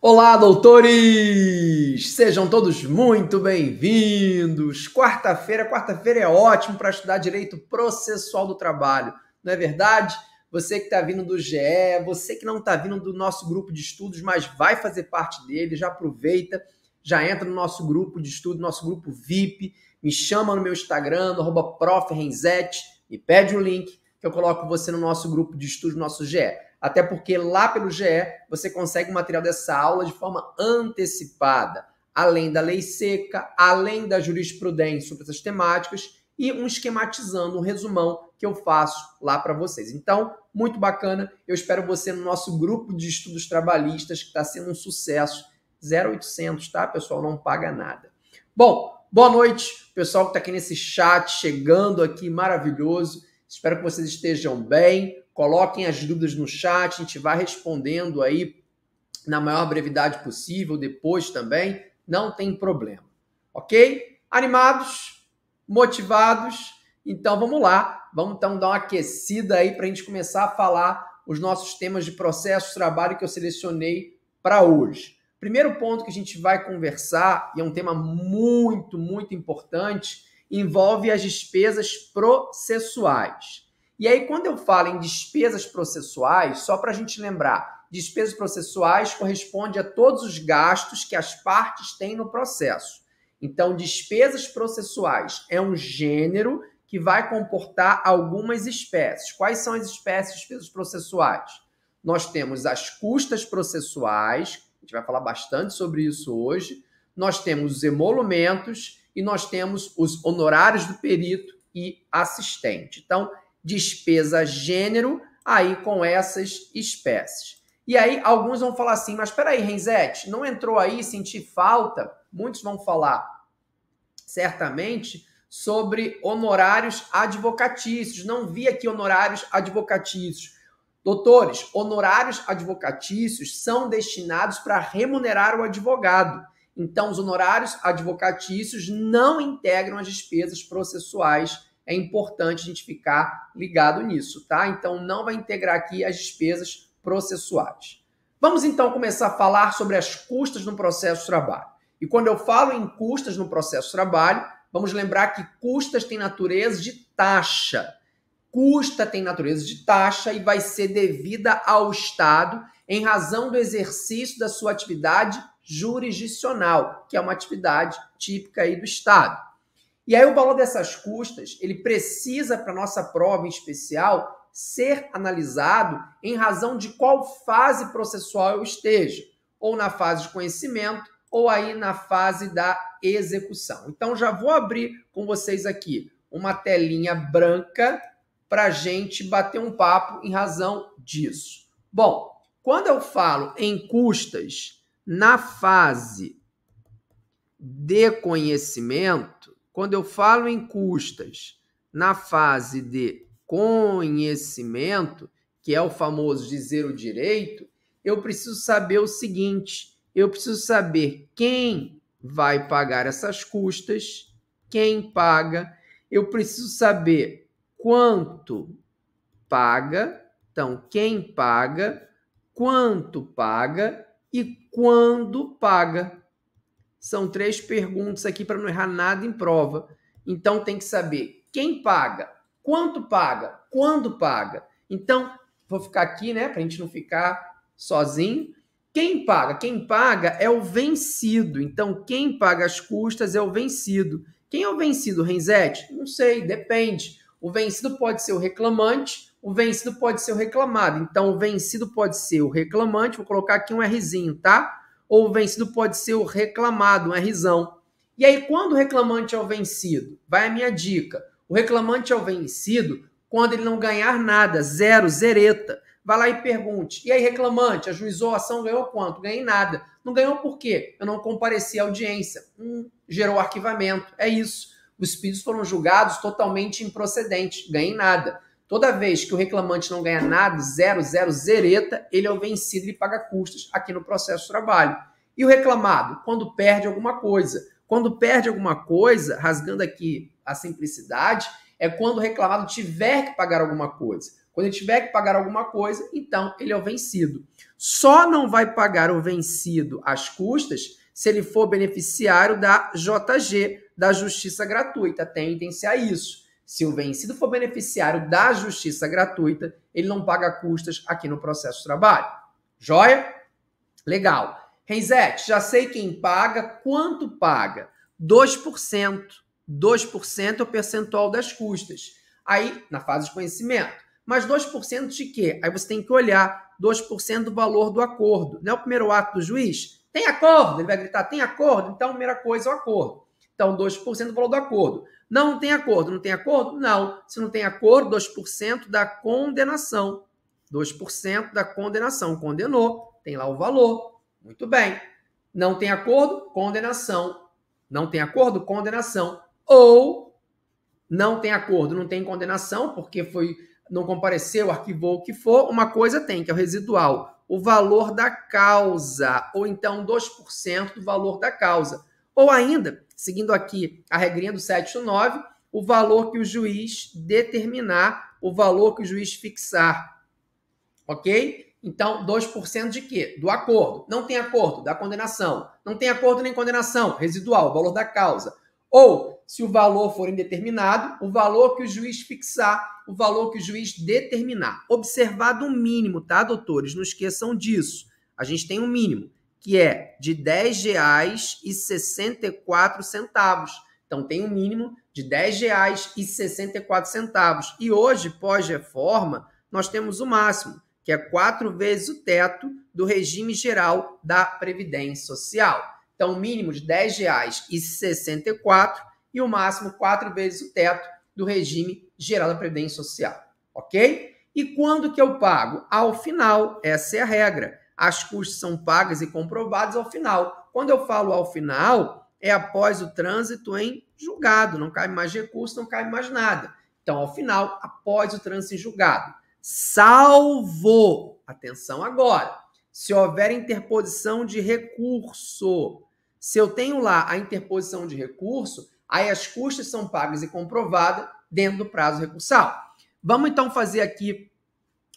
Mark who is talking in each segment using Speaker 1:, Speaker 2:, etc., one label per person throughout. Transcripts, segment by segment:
Speaker 1: Olá, doutores! Sejam todos muito bem-vindos! Quarta-feira, quarta-feira é ótimo para estudar direito processual do trabalho, não é verdade? Você que está vindo do GE, você que não está vindo do nosso grupo de estudos, mas vai fazer parte dele, já aproveita, já entra no nosso grupo de estudo, nosso grupo VIP, me chama no meu Instagram, no me pede o um link, que eu coloco você no nosso grupo de estudo, nosso GE até porque lá pelo GE você consegue o material dessa aula de forma antecipada, além da lei seca, além da jurisprudência sobre essas temáticas e um esquematizando, um resumão que eu faço lá para vocês. Então, muito bacana, eu espero você no nosso grupo de estudos trabalhistas, que está sendo um sucesso. 0800, tá, pessoal? Não paga nada. Bom, boa noite, pessoal que está aqui nesse chat, chegando aqui, maravilhoso. Espero que vocês estejam bem. Coloquem as dúvidas no chat, a gente vai respondendo aí na maior brevidade possível, depois também, não tem problema. OK? Animados? Motivados? Então vamos lá, vamos então dar uma aquecida aí para a gente começar a falar os nossos temas de processo, trabalho que eu selecionei para hoje. Primeiro ponto que a gente vai conversar, e é um tema muito, muito importante, envolve as despesas processuais. E aí, quando eu falo em despesas processuais, só para a gente lembrar, despesas processuais corresponde a todos os gastos que as partes têm no processo. Então, despesas processuais é um gênero que vai comportar algumas espécies. Quais são as espécies de despesas processuais? Nós temos as custas processuais, a gente vai falar bastante sobre isso hoje. Nós temos os emolumentos e nós temos os honorários do perito e assistente. Então, despesa gênero aí com essas espécies. E aí alguns vão falar assim, mas peraí, Renzete, não entrou aí, senti falta? Muitos vão falar, certamente, sobre honorários advocatícios. Não vi aqui honorários advocatícios. Doutores, honorários advocatícios são destinados para remunerar o advogado. Então, os honorários advocatícios não integram as despesas processuais é importante a gente ficar ligado nisso, tá? Então não vai integrar aqui as despesas processuais. Vamos então começar a falar sobre as custas no processo de trabalho. E quando eu falo em custas no processo de trabalho, vamos lembrar que custas tem natureza de taxa. Custa tem natureza de taxa e vai ser devida ao Estado em razão do exercício da sua atividade jurisdicional, que é uma atividade típica aí do Estado. E aí o valor dessas custas, ele precisa para nossa prova em especial ser analisado em razão de qual fase processual eu esteja, ou na fase de conhecimento, ou aí na fase da execução. Então já vou abrir com vocês aqui uma telinha branca para gente bater um papo em razão disso. Bom, quando eu falo em custas na fase de conhecimento quando eu falo em custas na fase de conhecimento, que é o famoso dizer o direito, eu preciso saber o seguinte: eu preciso saber quem vai pagar essas custas, quem paga, eu preciso saber quanto paga, então quem paga, quanto paga e quando paga. São três perguntas aqui para não errar nada em prova. Então tem que saber quem paga, quanto paga, quando paga. Então, vou ficar aqui, né, para a gente não ficar sozinho. Quem paga? Quem paga é o vencido. Então, quem paga as custas é o vencido. Quem é o vencido, Renzete? Não sei, depende. O vencido pode ser o reclamante, o vencido pode ser o reclamado. Então, o vencido pode ser o reclamante, vou colocar aqui um Rzinho, tá? ou o vencido pode ser o reclamado, um Rzão. E aí, quando o reclamante é o vencido? Vai a minha dica. O reclamante é o vencido quando ele não ganhar nada, zero, zereta. Vai lá e pergunte. E aí, reclamante, ajuizou a ação, ganhou quanto? Ganhei nada. Não ganhou por quê? Eu não compareci à audiência. Hum, gerou arquivamento. É isso. Os pedidos foram julgados totalmente improcedentes. Ganhei nada. Toda vez que o reclamante não ganha nada, zero, zero, zereta, ele é o vencido e paga custas aqui no processo de trabalho. E o reclamado, quando perde alguma coisa. Quando perde alguma coisa, rasgando aqui a simplicidade, é quando o reclamado tiver que pagar alguma coisa. Quando ele tiver que pagar alguma coisa, então ele é o vencido. Só não vai pagar o vencido as custas se ele for beneficiário da JG, da Justiça Gratuita. Tem se a isso. Se o vencido for beneficiário da justiça gratuita, ele não paga custas aqui no processo de trabalho. Joia? Legal. Renzete, já sei quem paga, quanto paga? 2%. 2% é o percentual das custas. Aí, na fase de conhecimento. Mas 2% de quê? Aí você tem que olhar 2% do valor do acordo. Não é o primeiro ato do juiz? Tem acordo? Ele vai gritar, tem acordo? Então, a primeira coisa é o acordo. Então, 2% do valor do acordo. Não, tem acordo. Não tem acordo? Não. Se não tem acordo, 2% da condenação. 2% da condenação. Condenou, tem lá o valor. Muito bem. Não tem acordo? Condenação. Não tem acordo? Condenação. Ou não tem acordo, não tem condenação, porque foi não compareceu, arquivou o que for, uma coisa tem, que é o residual, o valor da causa, ou então 2% do valor da causa. Ou ainda, seguindo aqui a regrinha do 7 e 9, o valor que o juiz determinar, o valor que o juiz fixar. Ok? Então, 2% de quê? Do acordo. Não tem acordo, da condenação. Não tem acordo nem condenação, residual, valor da causa. Ou, se o valor for indeterminado, o valor que o juiz fixar, o valor que o juiz determinar. Observado o mínimo, tá, doutores? Não esqueçam disso. A gente tem um mínimo que é de R$10,64. Então tem um mínimo de R$10,64. E hoje, pós-reforma, nós temos o máximo, que é quatro vezes o teto do regime geral da Previdência Social. Então, o mínimo de R$10,64 e o máximo quatro vezes o teto do regime geral da Previdência Social, ok? E quando que eu pago? Ao final, essa é a regra as custas são pagas e comprovadas ao final. Quando eu falo ao final, é após o trânsito em julgado, não cai mais recurso, não cai mais nada. Então, ao final, após o trânsito em julgado. Salvo, atenção agora, se houver interposição de recurso. Se eu tenho lá a interposição de recurso, aí as custas são pagas e comprovadas dentro do prazo recursal. Vamos então fazer aqui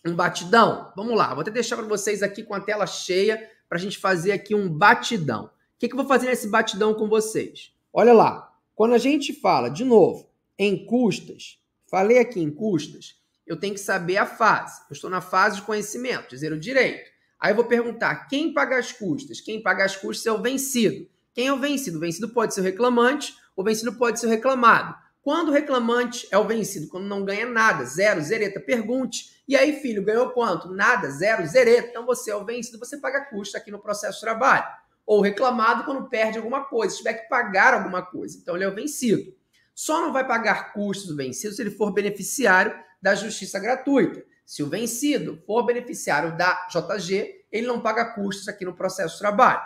Speaker 1: um batidão? Vamos lá, vou até deixar para vocês aqui com a tela cheia para a gente fazer aqui um batidão. O que, que eu vou fazer nesse batidão com vocês? Olha lá, quando a gente fala, de novo, em custas, falei aqui em custas, eu tenho que saber a fase. Eu estou na fase de conhecimento, dizer o direito. Aí eu vou perguntar quem paga as custas? Quem paga as custas é o vencido. Quem é o vencido? O vencido pode ser o reclamante, o vencido pode ser o reclamado. Quando o reclamante é o vencido, quando não ganha nada, zero, zereta, pergunte. E aí, filho, ganhou quanto? Nada, zero, zereta. Então você é o vencido, você paga custo aqui no processo de trabalho. Ou reclamado quando perde alguma coisa, se tiver que pagar alguma coisa. Então ele é o vencido. Só não vai pagar custos do vencido se ele for beneficiário da justiça gratuita. Se o vencido for beneficiário da JG, ele não paga custos aqui no processo de trabalho.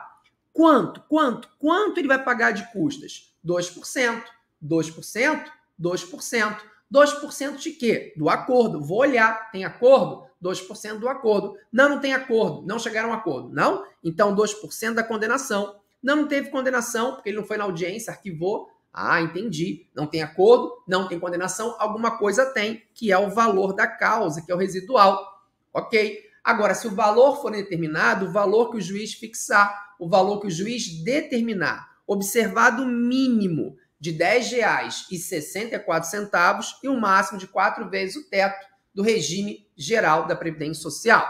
Speaker 1: Quanto? Quanto? Quanto ele vai pagar de custas? 2%, 2%? 2%. 2% de quê? Do acordo. Vou olhar, tem acordo? 2% do acordo. Não, não tem acordo, não chegaram a acordo, não? Então 2% da condenação. Não, não teve condenação, porque ele não foi na audiência, arquivou. Ah, entendi. Não tem acordo, não tem condenação, alguma coisa tem, que é o valor da causa, que é o residual. OK? Agora, se o valor for determinado, o valor que o juiz fixar, o valor que o juiz determinar, observado o mínimo de R$ 10,64 e um máximo de quatro vezes o teto do regime geral da Previdência Social.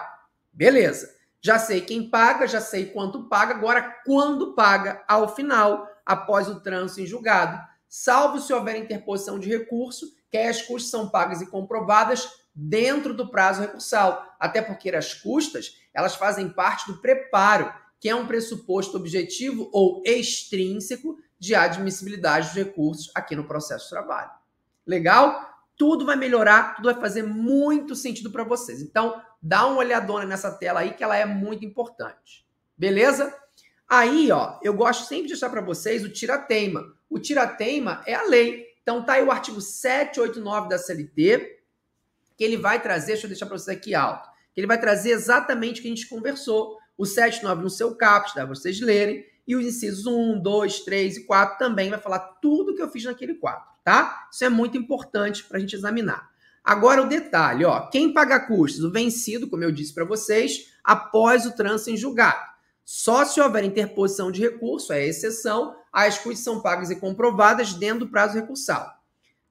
Speaker 1: Beleza. Já sei quem paga, já sei quanto paga, agora quando paga, ao final, após o trânsito em julgado, salvo se houver interposição de recurso, que as custas são pagas e comprovadas dentro do prazo recursal, até porque as custas, elas fazem parte do preparo, que é um pressuposto objetivo ou extrínseco de admissibilidade dos recursos aqui no processo de trabalho. Legal? Tudo vai melhorar, tudo vai fazer muito sentido para vocês. Então, dá uma olhadona nessa tela aí que ela é muito importante. Beleza? Aí, ó, eu gosto sempre de deixar para vocês o tira tira-teima. O tira tira-teima é a lei. Então tá aí o artigo 789 da CLT, que ele vai trazer, deixa eu deixar para vocês aqui alto, que ele vai trazer exatamente o que a gente conversou. O 789 no seu caput, dá para vocês lerem. E os incisos 1, 2, 3 e 4 também vai falar tudo que eu fiz naquele 4, tá? Isso é muito importante para a gente examinar. Agora o detalhe, ó, quem paga custos? O vencido, como eu disse para vocês, após o trânsito em julgado. Só se houver interposição de recurso, é exceção, as custas são pagas e comprovadas dentro do prazo recursal.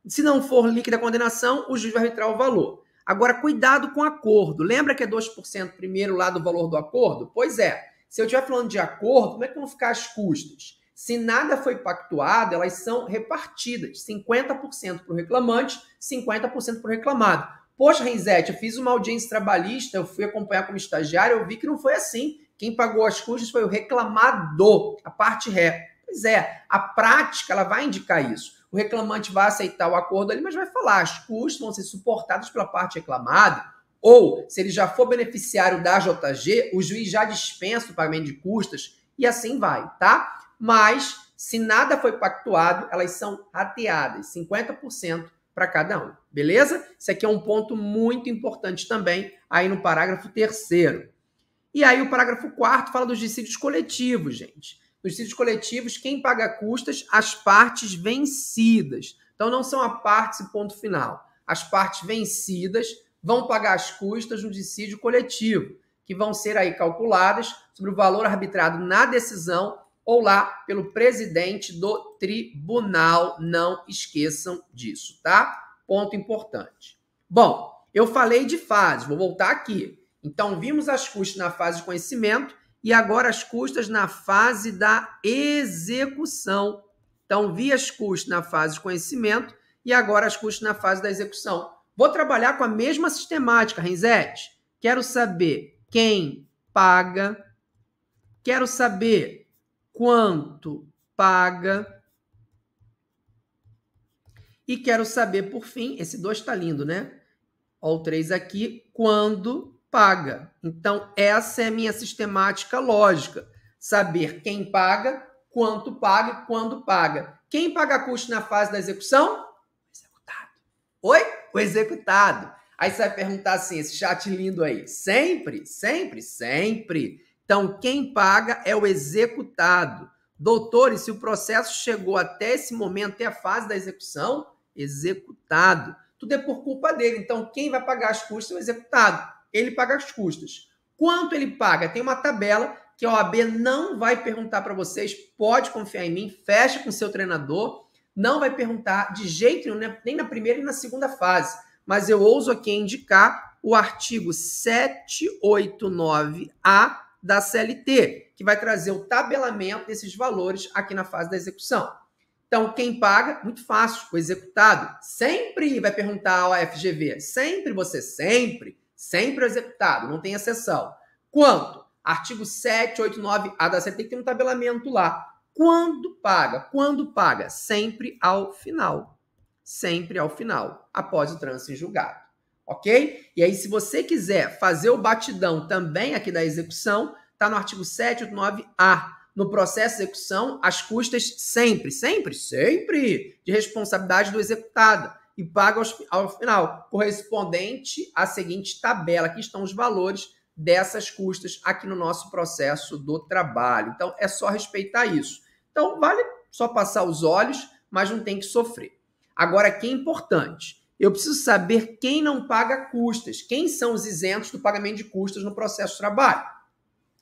Speaker 1: Se não for líquida a condenação, o juiz vai retirar o valor. Agora, cuidado com o acordo. Lembra que é 2% primeiro lá do valor do acordo? Pois é. Se eu estiver falando de acordo, como é que vão ficar as custas? Se nada foi pactuado, elas são repartidas: 50% para o reclamante, 50% para o reclamado. Poxa, Renzete, eu fiz uma audiência trabalhista, eu fui acompanhar como estagiário, eu vi que não foi assim. Quem pagou as custas foi o reclamador, a parte ré. Pois é, a prática ela vai indicar isso. O reclamante vai aceitar o acordo ali, mas vai falar: as custas vão ser suportadas pela parte reclamada ou, se ele já for beneficiário da JG, o juiz já dispensa o pagamento de custas e assim vai, tá? Mas, se nada foi pactuado, elas são rateadas, 50% para cada um, beleza? Isso aqui é um ponto muito importante também, aí no parágrafo terceiro. E aí o parágrafo quarto fala dos dissídios coletivos, gente. Nos dissídios coletivos, quem paga custas? As partes vencidas. Então, não são a parte e ponto final. As partes vencidas vão pagar as custas do dissídio coletivo, que vão ser aí calculadas sobre o valor arbitrado na decisão ou lá pelo presidente do tribunal. Não esqueçam disso, tá? Ponto importante. Bom, eu falei de fase, vou voltar aqui. Então, vimos as custas na fase de conhecimento e agora as custas na fase da execução. Então, vi as custas na fase de conhecimento e agora as custas na fase da execução. Vou trabalhar com a mesma sistemática, Renzete. Quero saber quem paga. Quero saber quanto paga. E quero saber, por fim, esse 2 está lindo, né? Olha o 3 aqui, quando paga. Então, essa é a minha sistemática lógica. Saber quem paga, quanto paga e quando paga. Quem paga custo na fase da execução? o executado. Aí você vai perguntar assim, esse chat lindo aí, sempre, sempre, sempre. Então, quem paga é o executado. Doutores, se o processo chegou até esse momento, até a fase da execução, executado. Tudo é por culpa dele. Então, quem vai pagar as custas é o executado. Ele paga as custas. Quanto ele paga? Tem uma tabela que a OAB não vai perguntar para vocês. Pode confiar em mim, fecha com seu treinador não vai perguntar de jeito nenhum, né, nem na primeira e na segunda fase. Mas eu ouso aqui indicar o artigo 789A da CLT, que vai trazer o tabelamento desses valores aqui na fase da execução. Então, quem paga, muito fácil, o executado. Sempre vai perguntar ao FGV, sempre você, sempre, sempre o executado, não tem exceção. Quanto? Artigo 789A da CLT tem um tabelamento lá quando paga? Quando paga? Sempre ao final. Sempre ao final, após o trânsito em julgado. Ok? E aí, se você quiser fazer o batidão também aqui da execução, está no artigo 789A. No processo de execução, as custas sempre, sempre, sempre de responsabilidade do executado e paga ao final, correspondente à seguinte tabela. Aqui estão os valores dessas custas aqui no nosso processo do trabalho. Então, é só respeitar isso. Então, vale só passar os olhos, mas não tem que sofrer. Agora, que é importante, eu preciso saber quem não paga custas, quem são os isentos do pagamento de custas no processo de trabalho.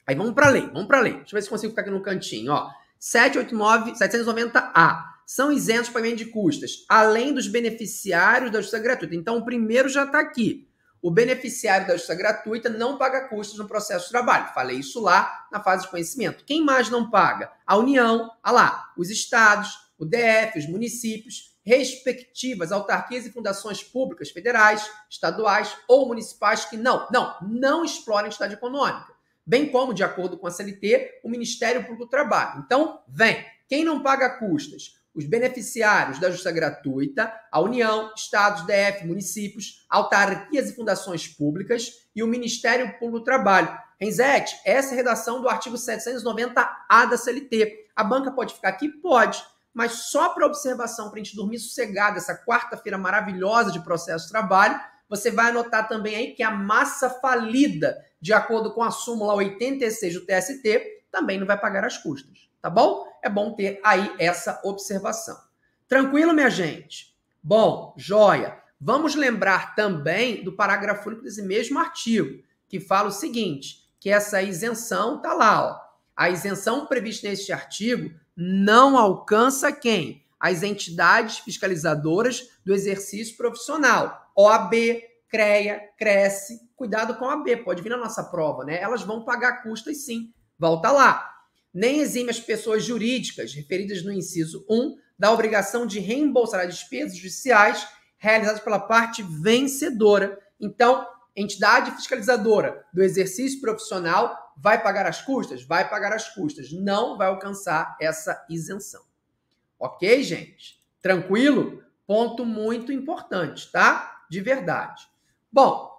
Speaker 1: Aí vamos para a lei, vamos para a lei. Deixa eu ver se consigo ficar aqui no cantinho, ó. 789, 790A são isentos do pagamento de custas, além dos beneficiários da justiça gratuita. Então, o primeiro já está aqui o beneficiário da justiça gratuita não paga custos no processo de trabalho. Falei isso lá na fase de conhecimento. Quem mais não paga? A União, a ah lá, os estados, o DF, os municípios, respectivas autarquias e fundações públicas federais, estaduais ou municipais que não, não, não explorem cidade econômica. Bem como, de acordo com a CLT, o Ministério Público do Trabalho. Então, vem. Quem não paga custas? os beneficiários da justa gratuita, a União, estados, DF, municípios, autarquias e fundações públicas e o Ministério Público do Trabalho. Renzete, essa é redação do artigo 790-A da CLT. A banca pode ficar aqui? Pode. Mas só para observação, para a gente dormir sossegado essa quarta-feira maravilhosa de processo de trabalho, você vai anotar também aí que a massa falida, de acordo com a súmula 86 do TST, também não vai pagar as custas, tá bom? é bom ter aí essa observação. Tranquilo, minha gente? Bom, joia. Vamos lembrar também do parágrafo único desse mesmo artigo, que fala o seguinte, que essa isenção está lá, ó. A isenção prevista neste artigo não alcança quem? As entidades fiscalizadoras do exercício profissional. OAB, CREA, Cresce. Cuidado com a OAB, pode vir na nossa prova, né? Elas vão pagar custas sim. Volta lá nem exime as pessoas jurídicas referidas no inciso 1 da obrigação de reembolsar as despesas judiciais realizadas pela parte vencedora. Então, entidade fiscalizadora do exercício profissional vai pagar as custas? Vai pagar as custas, não vai alcançar essa isenção. OK, gente? Tranquilo? Ponto muito importante, tá? De verdade. Bom,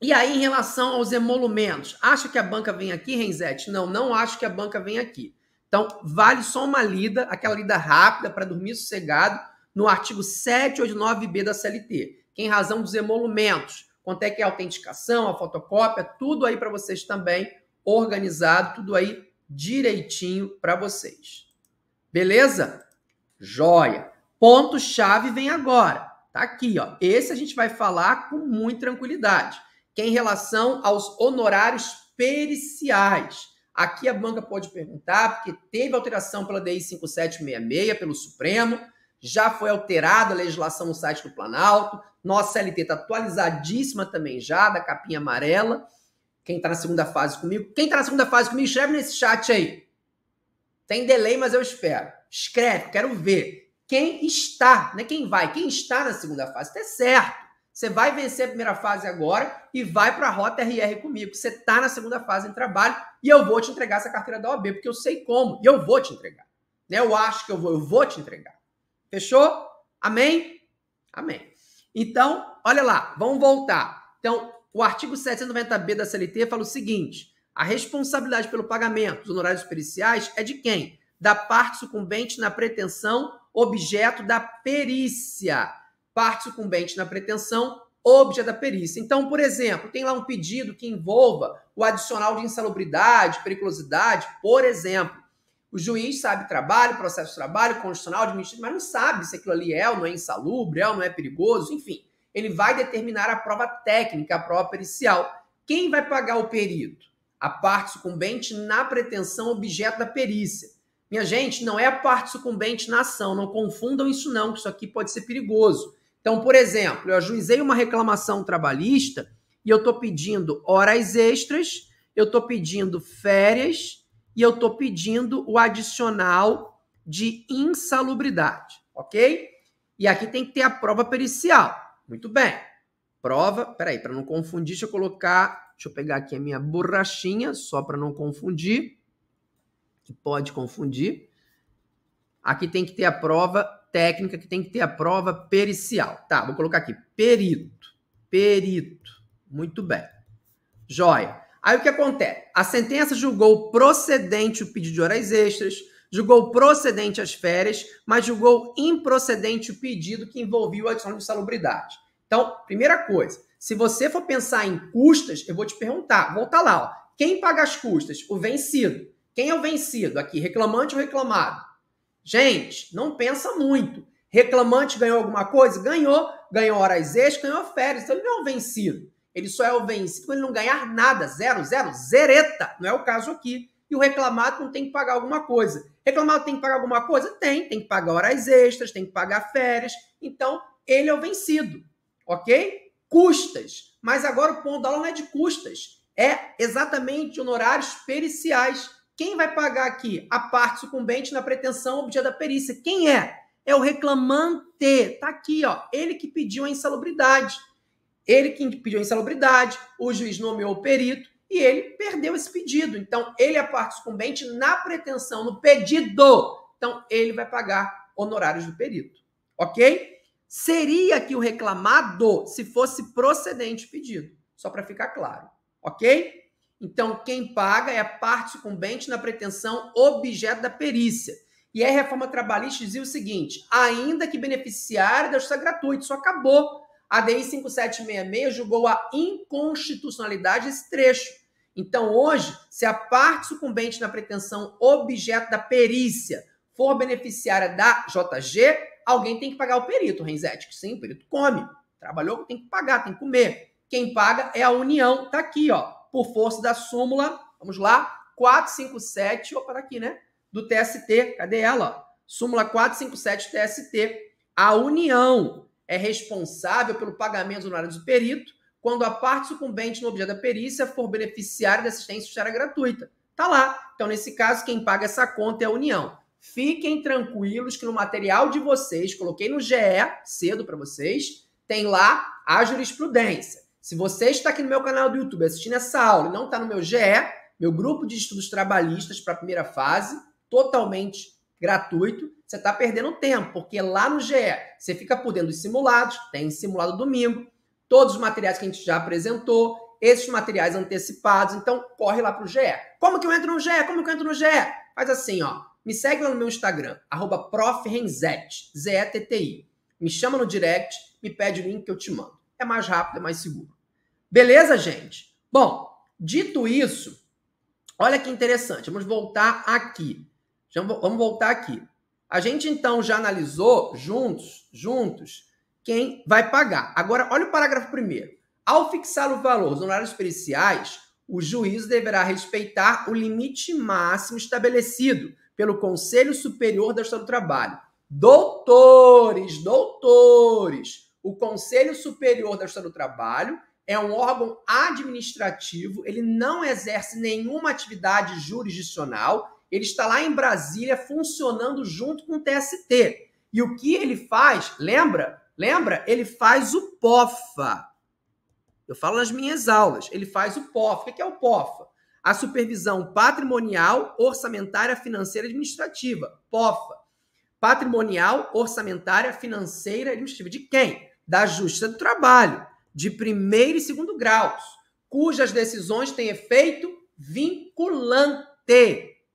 Speaker 1: e aí, em relação aos emolumentos, acha que a banca vem aqui, Renzete? Não, não acho que a banca vem aqui. Então, vale só uma lida, aquela lida rápida para dormir sossegado, no artigo 789B da CLT, que em razão dos emolumentos, quanto é que é a autenticação, a fotocópia, tudo aí para vocês também organizado, tudo aí direitinho para vocês. Beleza? Joia. Ponto chave vem agora. Tá aqui, ó. Esse a gente vai falar com muita tranquilidade que é em relação aos honorários periciais. Aqui a banca pode perguntar, porque teve alteração pela DI 5766, pelo Supremo, já foi alterada a legislação no site do Planalto, nossa LT está atualizadíssima também já, da capinha amarela. Quem está na segunda fase comigo, quem está na segunda fase comigo, escreve nesse chat aí. Tem delay, mas eu espero. Escreve, quero ver. Quem está, né? Quem vai, quem está na segunda fase, está certo. Você vai vencer a primeira fase agora e vai para a Rota RR comigo. Você está na segunda fase em trabalho e eu vou te entregar essa carteira da OAB, porque eu sei como e eu vou te entregar. Né? Eu acho que eu vou, eu vou te entregar. Fechou? Amém? Amém. Então, olha lá, vamos voltar. Então, o artigo 790B da CLT fala o seguinte: a responsabilidade pelo pagamento dos honorários periciais é de quem? Da parte sucumbente na pretensão objeto da perícia parte sucumbente na pretensão, objeto da perícia. Então, por exemplo, tem lá um pedido que envolva o adicional de insalubridade, periculosidade, por exemplo. O juiz sabe trabalho, processo de trabalho, constitucional, administrativo, mas não sabe se aquilo ali é ou não é insalubre, é ou não é perigoso, enfim. Ele vai determinar a prova técnica, a prova pericial. Quem vai pagar o perito? A parte sucumbente na pretensão objeto da perícia. Minha gente, não é a parte sucumbente na ação, não confundam isso não, que isso aqui pode ser perigoso. Então, por exemplo, eu ajuizei uma reclamação trabalhista e eu estou pedindo horas extras, eu estou pedindo férias e eu estou pedindo o adicional de insalubridade, ok? E aqui tem que ter a prova pericial. Muito bem. Prova, peraí, para não confundir, deixa eu colocar, deixa eu pegar aqui a minha borrachinha, só para não confundir, que pode confundir. Aqui tem que ter a prova técnica que tem que ter a prova pericial. Tá, vou colocar aqui, perito, perito. Muito bem. Joia. Aí o que acontece? A sentença julgou procedente o pedido de horas extras, julgou procedente as férias, mas julgou improcedente o pedido que envolvia o adição de salubridade. Então, primeira coisa, se você for pensar em custas, eu vou te perguntar, volta lá, ó, quem paga as custas? O vencido. Quem é o vencido aqui? Reclamante ou reclamado? Gente, não pensa muito. Reclamante ganhou alguma coisa? Ganhou. Ganhou horas extras, ganhou férias. Então ele não é o vencido. Ele só é o vencido quando ele não ganhar nada. Zero, zero, zereta. Não é o caso aqui. E o reclamado não tem que pagar alguma coisa. Reclamado tem que pagar alguma coisa? Tem. Tem que pagar horas extras, tem que pagar férias. Então, ele é o vencido. Ok? Custas. Mas agora o ponto da aula não é de custas. É exatamente honorários periciais quem vai pagar aqui? A parte sucumbente na pretensão objeto da perícia. Quem é? É o reclamante. Tá aqui, ó. Ele que pediu a insalubridade. Ele que pediu a insalubridade, o juiz nomeou o perito e ele perdeu esse pedido. Então, ele é a parte sucumbente na pretensão, no pedido. Então, ele vai pagar honorários do perito. Ok? Seria que o reclamado se fosse procedente o pedido, só para ficar claro. Ok? Então, quem paga é a parte sucumbente na pretensão objeto da perícia. E a reforma trabalhista dizia o seguinte: ainda que beneficiário da justiça gratuita, isso acabou. A DI 5766 julgou a inconstitucionalidade desse trecho. Então, hoje, se a parte sucumbente na pretensão objeto da perícia for beneficiária da JG, alguém tem que pagar o perito, Renzetti. Sim, o perito come. Trabalhou, tem que pagar, tem que comer. Quem paga é a União. Tá aqui, ó por força da súmula, vamos lá, 457, opa, para tá aqui, né? Do TST, cadê ela? Súmula 457 TST. A União é responsável pelo pagamento do honorário do perito quando a parte sucumbente no objeto da perícia for beneficiária da assistência judiciária gratuita. Tá lá. Então, nesse caso, quem paga essa conta é a União. Fiquem tranquilos que no material de vocês, coloquei no GE cedo para vocês, tem lá a jurisprudência. Se você está aqui no meu canal do YouTube assistindo essa aula e não está no meu GE, meu grupo de estudos trabalhistas para a primeira fase, totalmente gratuito, você está perdendo tempo, porque lá no GE você fica por dentro dos simulados, tem simulado domingo, todos os materiais que a gente já apresentou, esses materiais antecipados, então corre lá para o GE. Como que eu entro no GE? Como que eu entro no GE? Faz assim, ó. Me segue lá no meu Instagram, arroba Z-E-T-T-I. Me chama no direct, me pede o link que eu te mando. É mais rápido, é mais seguro. Beleza, gente? Bom, dito isso, olha que interessante. Vamos voltar aqui. Vamos voltar aqui. A gente então já analisou juntos, juntos, quem vai pagar. Agora, olha o parágrafo primeiro. Ao fixar o valor dos honorários periciais, o juiz deverá respeitar o limite máximo estabelecido pelo Conselho Superior da História do Trabalho. Doutores, doutores, o Conselho Superior da História do Trabalho é um órgão administrativo, ele não exerce nenhuma atividade jurisdicional, ele está lá em Brasília funcionando junto com o TST. E o que ele faz, lembra? Lembra? Ele faz o POFA. Eu falo nas minhas aulas, ele faz o POFA. O que é o POFA? A supervisão patrimonial, orçamentária, financeira e administrativa. POFA. Patrimonial, orçamentária, financeira e administrativa. De quem? Da Justiça do Trabalho de primeiro e segundo graus, cujas decisões têm efeito vinculante.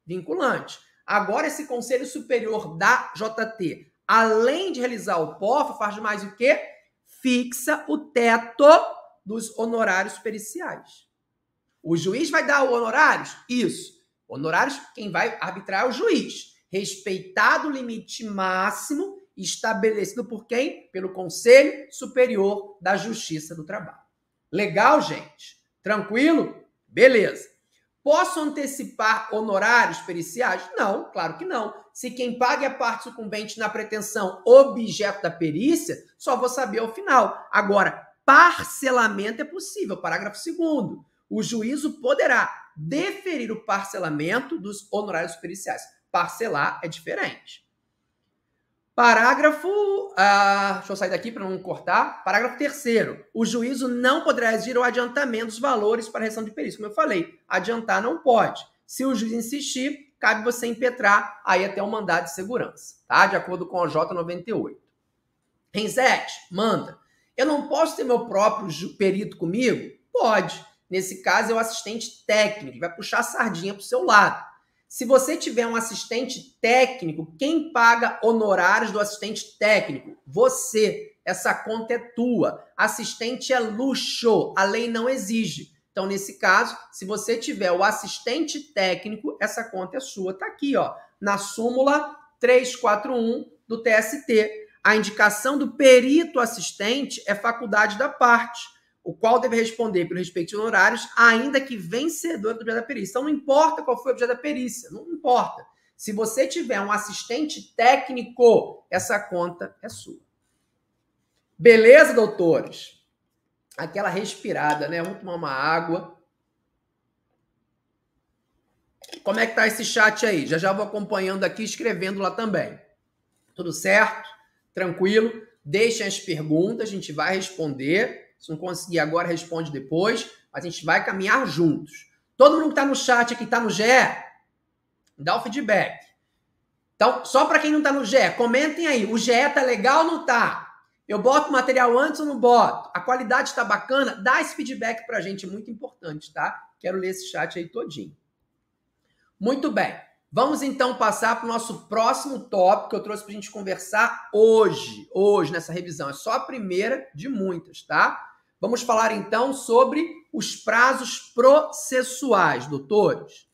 Speaker 1: Vinculante. Agora, esse Conselho Superior da JT, além de realizar o POF, faz mais o quê? Fixa o teto dos honorários periciais. O juiz vai dar honorários? Isso. Honorários, quem vai arbitrar é o juiz. Respeitado o limite máximo estabelecido por quem? Pelo Conselho Superior da Justiça do Trabalho. Legal, gente? Tranquilo? Beleza. Posso antecipar honorários periciais? Não, claro que não. Se quem paga a parte sucumbente na pretensão objeto da perícia, só vou saber ao final. Agora, parcelamento é possível, parágrafo 2 O juízo poderá deferir o parcelamento dos honorários periciais. Parcelar é diferente. Parágrafo. Ah, deixa eu sair daqui para não cortar. Parágrafo terceiro. O juízo não poderá exigir o adiantamento dos valores para a reação de perícia. Como eu falei, adiantar não pode. Se o juiz insistir, cabe você impetrar aí até o mandado de segurança, tá? De acordo com o J98. Renzete, manda. Eu não posso ter meu próprio perito comigo? Pode. Nesse caso, é o assistente técnico, que vai puxar a sardinha para o seu lado. Se você tiver um assistente técnico, quem paga honorários do assistente técnico? Você. Essa conta é tua. Assistente é luxo, a lei não exige. Então, nesse caso, se você tiver o assistente técnico, essa conta é sua. Está aqui, ó, na súmula 341 do TST. A indicação do perito assistente é faculdade da parte o qual deve responder pelos respectivos honorários, ainda que vencedor do objeto da perícia. Então, não importa qual foi o objeto da perícia, não importa. Se você tiver um assistente técnico, essa conta é sua. Beleza, doutores? Aquela respirada, né? Vamos tomar uma água. Como é que tá esse chat aí? Já já vou acompanhando aqui, escrevendo lá também. Tudo certo? Tranquilo? Deixem as perguntas, a gente vai responder. Se não conseguir agora, responde depois. Mas a gente vai caminhar juntos. Todo mundo que está no chat aqui, está no GE, dá o feedback. Então, só para quem não está no GE, comentem aí. O GE tá legal ou não tá? Eu boto material antes ou não boto? A qualidade está bacana? Dá esse feedback para a gente, é muito importante, tá? Quero ler esse chat aí todinho. Muito bem. Vamos então passar para o nosso próximo tópico que eu trouxe para a gente conversar hoje, hoje nessa revisão. É só a primeira de muitas, tá? Vamos falar então sobre os prazos processuais, doutores.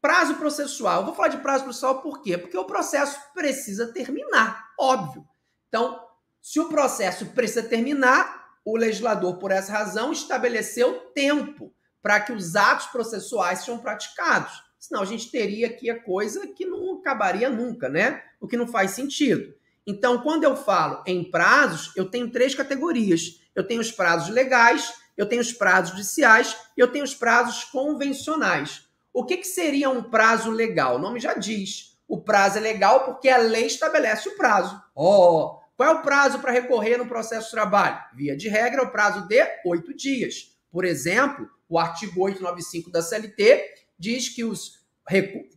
Speaker 1: Prazo processual. Eu vou falar de prazo processual por quê? Porque o processo precisa terminar, óbvio. Então, se o processo precisa terminar, o legislador, por essa razão, estabeleceu tempo para que os atos processuais sejam praticados. Senão a gente teria aqui a coisa que não acabaria nunca, né? O que não faz sentido. Então, quando eu falo em prazos, eu tenho três categorias. Eu tenho os prazos legais, eu tenho os prazos judiciais e eu tenho os prazos convencionais. O que, que seria um prazo legal? O nome já diz. O prazo é legal porque a lei estabelece o prazo. Ó, oh, qual é o prazo para recorrer no processo de trabalho? Via de regra, é o prazo de oito dias. Por exemplo, o artigo 895 da CLT diz que os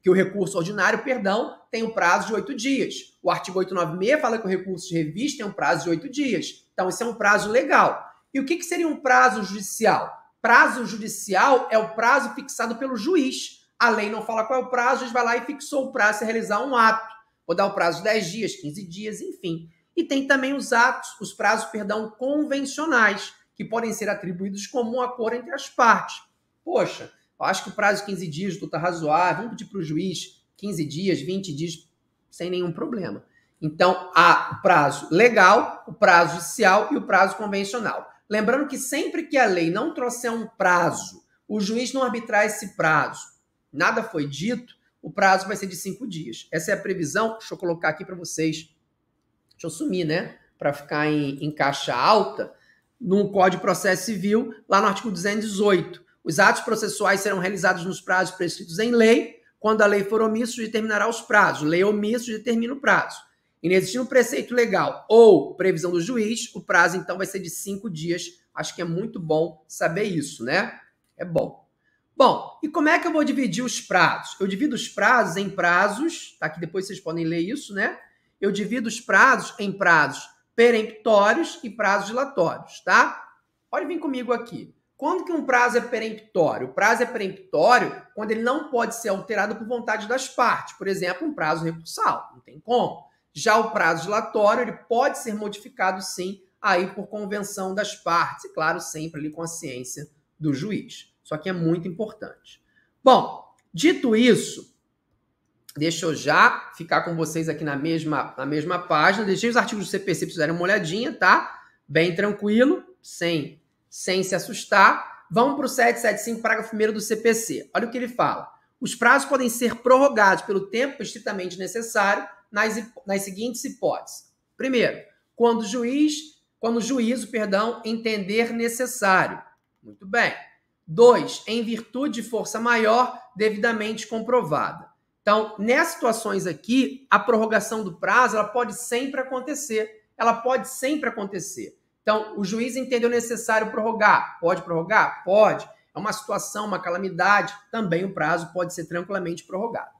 Speaker 1: que o recurso ordinário, perdão, tem um prazo de oito dias. O artigo 896 fala que o recurso de revista tem é um prazo de oito dias. Então, isso é um prazo legal. E o que, que seria um prazo judicial? Prazo judicial é o prazo fixado pelo juiz. A lei não fala qual é o prazo, o juiz vai lá e fixou o prazo para realizar um ato. Vou dar o prazo de 10 dias, 15 dias, enfim. E tem também os atos, os prazos, perdão, convencionais, que podem ser atribuídos como um acordo entre as partes. Poxa, acho que o prazo de 15 dias está razoável, vamos pedir para o juiz 15 dias, 20 dias, sem nenhum problema. Então, há o prazo legal, o prazo judicial e o prazo convencional. Lembrando que sempre que a lei não trouxer um prazo, o juiz não arbitrar esse prazo, nada foi dito, o prazo vai ser de cinco dias. Essa é a previsão, deixa eu colocar aqui para vocês. Deixa eu sumir, né? Para ficar em, em caixa alta, no Código de Processo Civil, lá no artigo 218. Os atos processuais serão realizados nos prazos prescritos em lei. Quando a lei for omisso, determinará os prazos. Lei omisso determina o prazo. Inexistindo um preceito legal ou previsão do juiz, o prazo então vai ser de cinco dias. Acho que é muito bom saber isso, né? É bom. Bom, e como é que eu vou dividir os prazos? Eu divido os prazos em prazos, tá? Que depois vocês podem ler isso, né? Eu divido os prazos em prazos peremptórios e prazos dilatórios, tá? Pode vir comigo aqui. Quando que um prazo é peremptório? O prazo é peremptório quando ele não pode ser alterado por vontade das partes. Por exemplo, um prazo recursal, não tem como. Já o prazo dilatório, ele pode ser modificado sim, aí por convenção das partes, e claro, sempre ali com a ciência do juiz. Só que é muito importante. Bom, dito isso, deixa eu já ficar com vocês aqui na mesma, na mesma página. Deixei os artigos do CPC para vocês darem uma olhadinha, tá? Bem tranquilo, sem sem se assustar, vamos para o 775, parágrafo 1 do CPC. Olha o que ele fala. Os prazos podem ser prorrogados pelo tempo estritamente necessário nas, nas seguintes hipóteses. Primeiro, quando o juiz, quando o juízo, perdão, entender necessário. Muito bem. Dois, em virtude de força maior devidamente comprovada. Então, nessas situações aqui, a prorrogação do prazo ela pode sempre acontecer. Ela pode sempre acontecer. Então, o juiz entendeu necessário prorrogar. Pode prorrogar? Pode. É uma situação, uma calamidade. Também o prazo pode ser tranquilamente prorrogado.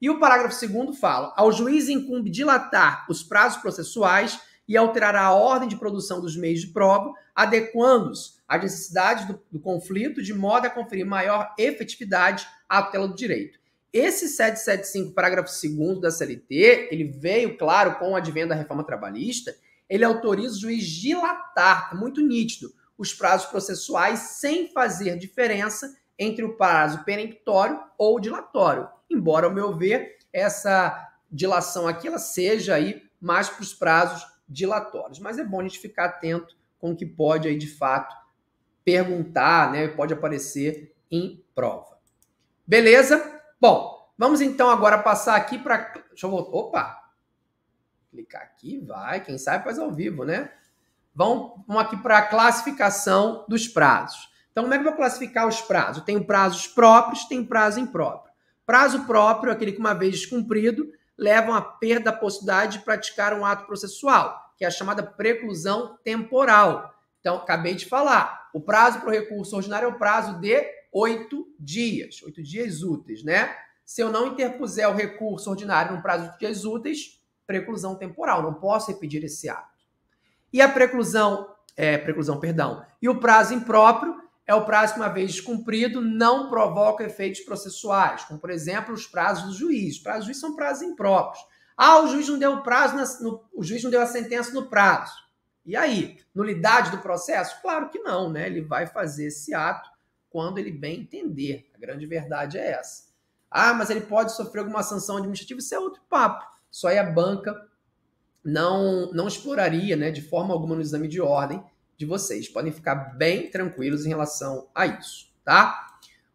Speaker 1: E o parágrafo 2 fala: ao juiz incumbe dilatar os prazos processuais e alterar a ordem de produção dos meios de prova, adequando-os às necessidades do, do, conflito, de modo a conferir maior efetividade à tela do direito. Esse 775, parágrafo 2 da CLT, ele veio, claro, com o advento da reforma trabalhista ele autoriza o juiz dilatar, é muito nítido, os prazos processuais sem fazer diferença entre o prazo peremptório ou dilatório. Embora, ao meu ver, essa dilação aqui ela seja aí mais para os prazos dilatórios. Mas é bom a gente ficar atento com o que pode aí de fato perguntar, né? Pode aparecer em prova. Beleza? Bom, vamos então agora passar aqui para. Deixa eu voltar. Opa! clicar aqui, vai, quem sabe faz ao vivo, né? Vão, vão aqui para a classificação dos prazos. Então, como é que eu vou classificar os prazos? Eu tenho prazos próprios, tem prazo impróprio. Prazo próprio, aquele que uma vez descumprido, leva à perda da possibilidade de praticar um ato processual, que é a chamada preclusão temporal. Então, acabei de falar, o prazo para o recurso ordinário é o prazo de oito dias, oito dias úteis, né? Se eu não interpuser o recurso ordinário no prazo de dias úteis, preclusão temporal, não posso repetir esse ato. E a preclusão, é, preclusão, perdão, e o prazo impróprio é o prazo que, uma vez descumprido, não provoca efeitos processuais, como, por exemplo, os prazos do juiz. Os prazos do juiz são prazos impróprios. Ah, o juiz não deu o prazo, na, no, o juiz não deu a sentença no prazo. E aí, nulidade do processo? Claro que não, né? Ele vai fazer esse ato quando ele bem entender. A grande verdade é essa. Ah, mas ele pode sofrer alguma sanção administrativa, isso é outro papo. Só aí a banca não, não exploraria né, de forma alguma no exame de ordem de vocês. Podem ficar bem tranquilos em relação a isso, tá?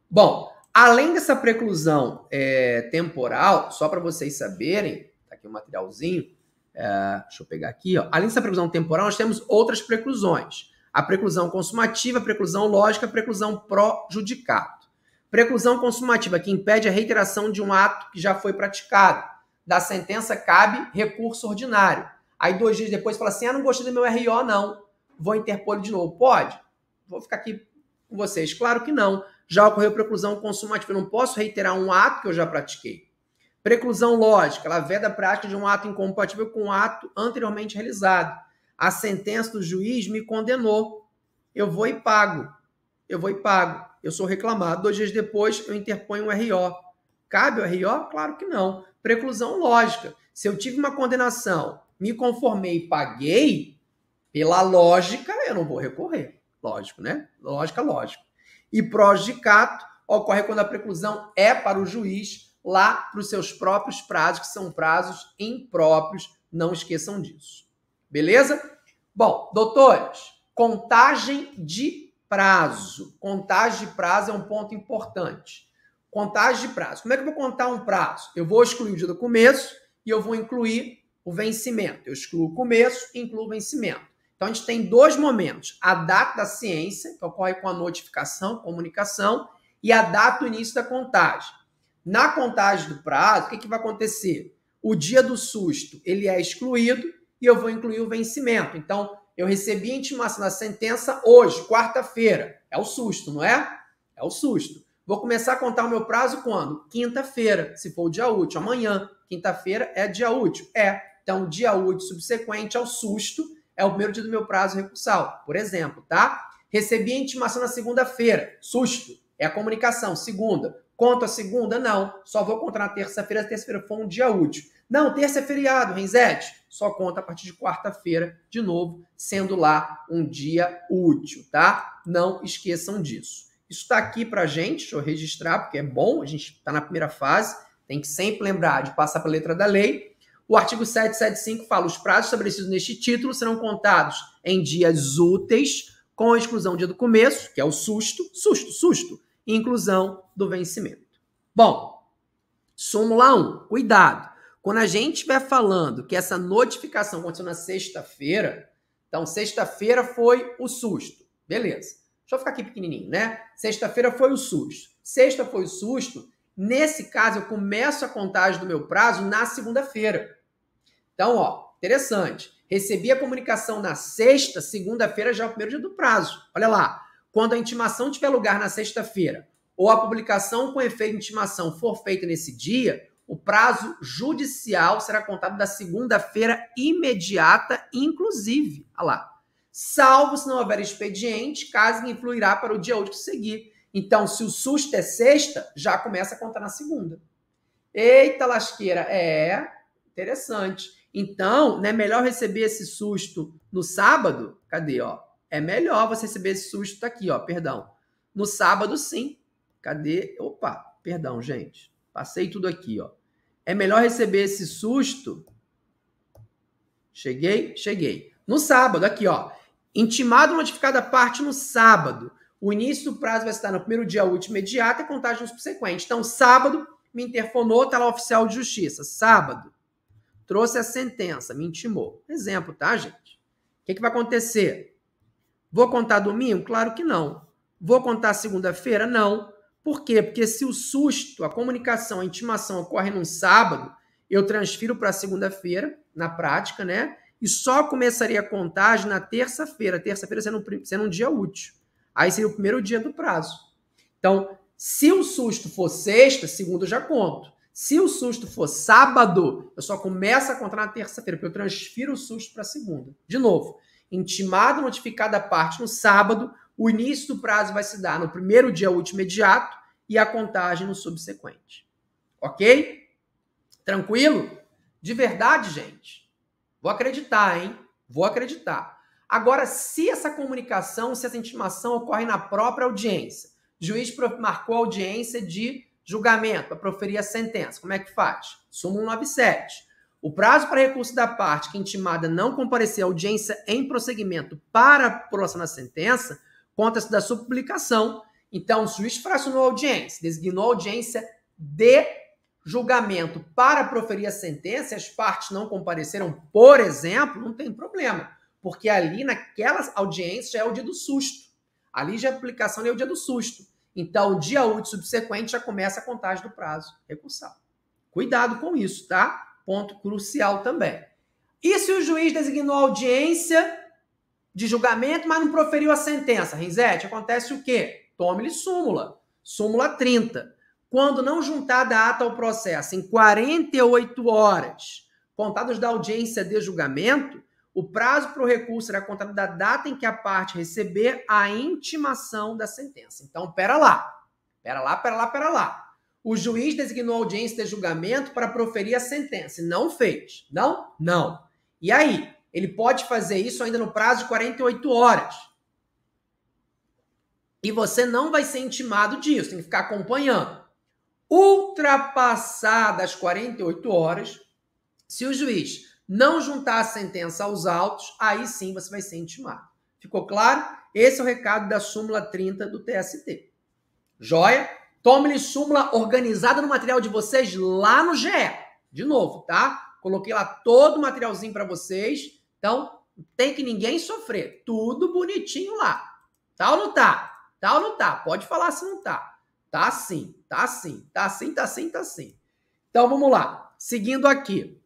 Speaker 1: Bom, além dessa preclusão é, temporal, só para vocês saberem, tá aqui o um materialzinho, é, deixa eu pegar aqui, ó. além dessa preclusão temporal, nós temos outras preclusões. A preclusão consumativa, a preclusão lógica, a preclusão pró-judicato. Preclusão consumativa, que impede a reiteração de um ato que já foi praticado da sentença cabe recurso ordinário. Aí dois dias depois fala assim: ah, não gostei do meu RO, não. Vou interpor de novo. Pode? Vou ficar aqui com vocês. Claro que não. Já ocorreu preclusão consumativa. Eu não posso reiterar um ato que eu já pratiquei. Preclusão lógica, ela veda a prática de um ato incompatível com o um ato anteriormente realizado. A sentença do juiz me condenou. Eu vou e pago. Eu vou e pago. Eu sou reclamado. Dois dias depois, eu interponho um RO. Cabe o RO? Claro que não preclusão lógica. Se eu tive uma condenação, me conformei e paguei, pela lógica, eu não vou recorrer. Lógico, né? Lógica, lógico. E prós ocorre quando a preclusão é para o juiz lá para os seus próprios prazos, que são prazos impróprios. Não esqueçam disso. Beleza? Bom, doutores, contagem de prazo. Contagem de prazo é um ponto importante. Contagem de prazo. Como é que eu vou contar um prazo? Eu vou excluir o dia do começo e eu vou incluir o vencimento. Eu excluo o começo e incluo o vencimento. Então a gente tem dois momentos: a data da ciência, que ocorre com a notificação, comunicação, e a data do início da contagem. Na contagem do prazo, o que, que vai acontecer? O dia do susto ele é excluído e eu vou incluir o vencimento. Então, eu recebi a intimação da sentença hoje, quarta-feira. É o susto, não é? É o susto. Vou começar a contar o meu prazo quando? Quinta-feira, se for o dia útil. Amanhã, quinta-feira, é dia útil? É. Então, dia útil subsequente ao susto é o primeiro dia do meu prazo recursal, por exemplo, tá? Recebi a intimação na segunda-feira, susto. É a comunicação, segunda. Conto a segunda? Não. Só vou contar na terça-feira, se terça-feira for um dia útil. Não, terça é feriado, Renzete. Só conta a partir de quarta-feira, de novo, sendo lá um dia útil, tá? Não esqueçam disso. Isso está aqui para a gente, deixa eu registrar, porque é bom, a gente está na primeira fase, tem que sempre lembrar de passar para a letra da lei. O artigo 775 fala: os prazos estabelecidos neste título serão contados em dias úteis, com a exclusão dia do começo, que é o susto, susto, susto, e inclusão do vencimento. Bom, súmula 1, cuidado. Quando a gente estiver falando que essa notificação aconteceu na sexta-feira, então sexta-feira foi o susto, beleza. Deixa eu ficar aqui pequenininho, né? Sexta-feira foi o susto. Sexta foi o susto. Nesse caso, eu começo a contagem do meu prazo na segunda-feira. Então, ó, interessante. Recebi a comunicação na sexta, segunda-feira já é o primeiro dia do prazo. Olha lá. Quando a intimação tiver lugar na sexta-feira ou a publicação com efeito de intimação for feita nesse dia, o prazo judicial será contado da segunda-feira imediata, inclusive. Olha lá salvo se não houver expediente, caso que influirá para o dia útil que seguir. Então, se o susto é sexta, já começa a contar na segunda. Eita lasqueira, é interessante. Então, né, melhor receber esse susto no sábado? Cadê, ó? É melhor você receber esse susto tá aqui, ó, perdão. No sábado, sim. Cadê? Opa, perdão, gente. Passei tudo aqui, ó. É melhor receber esse susto. Cheguei, cheguei. No sábado, aqui, ó. Intimado ou notificada a parte no sábado. O início do prazo vai estar no primeiro dia útil imediato e contagem subsequente. Então, sábado, me interfonou, tá lá o oficial de justiça. Sábado, trouxe a sentença, me intimou. Exemplo, tá, gente? O que, que vai acontecer? Vou contar domingo? Claro que não. Vou contar segunda-feira? Não. Por quê? Porque se o susto, a comunicação, a intimação ocorre num sábado, eu transfiro para segunda-feira, na prática, né? e só começaria a contagem na terça-feira. Terça-feira sendo, um, sendo um dia útil. Aí seria o primeiro dia do prazo. Então, se o susto for sexta, segunda eu já conto. Se o susto for sábado, eu só começo a contar na terça-feira, porque eu transfiro o susto para segunda. De novo, intimado, notificada a parte no sábado, o início do prazo vai se dar no primeiro dia útil imediato e a contagem no subsequente. Ok? Tranquilo? De verdade, gente. Vou acreditar, hein? Vou acreditar. Agora, se essa comunicação, se essa intimação ocorre na própria audiência, o juiz marcou audiência de julgamento para proferir a sentença, como é que faz? Súmulo 97. O prazo para recurso da parte que intimada não comparecer à audiência em prosseguimento para apuração da sentença conta-se da sua publicação. Então, o juiz fracionou a audiência, designou a audiência de julgamento para proferir a sentença, as partes não compareceram, por exemplo, não tem problema, porque ali naquela audiência já é o dia do susto. Ali já é a aplicação é o dia do susto. Então, o dia útil subsequente já começa a contagem do prazo recursal. Cuidado com isso, tá? Ponto crucial também. E se o juiz designou audiência de julgamento, mas não proferiu a sentença? Rinzete, acontece o quê? Tome-lhe súmula. Súmula 30 quando não juntar data ao processo em 48 horas, contadas da audiência de julgamento, o prazo para o recurso será contado da data em que a parte receber a intimação da sentença. Então, pera lá. Pera lá, pera lá, pera lá. O juiz designou audiência de julgamento para proferir a sentença. Não fez. Não? Não. E aí? Ele pode fazer isso ainda no prazo de 48 horas. E você não vai ser intimado disso, tem que ficar acompanhando ultrapassadas 48 horas, se o juiz não juntar a sentença aos autos, aí sim você vai ser intimado. Ficou claro? Esse é o recado da súmula 30 do TST. Joia? Tome-lhe súmula organizada no material de vocês lá no GE. De novo, tá? Coloquei lá todo o materialzinho para vocês. Então, tem que ninguém sofrer. Tudo bonitinho lá. Tá ou não tá? Tá ou não tá? Pode falar se não tá. Tá sim. Tá assim, tá assim, tá assim, tá assim. Então vamos lá, seguindo aqui.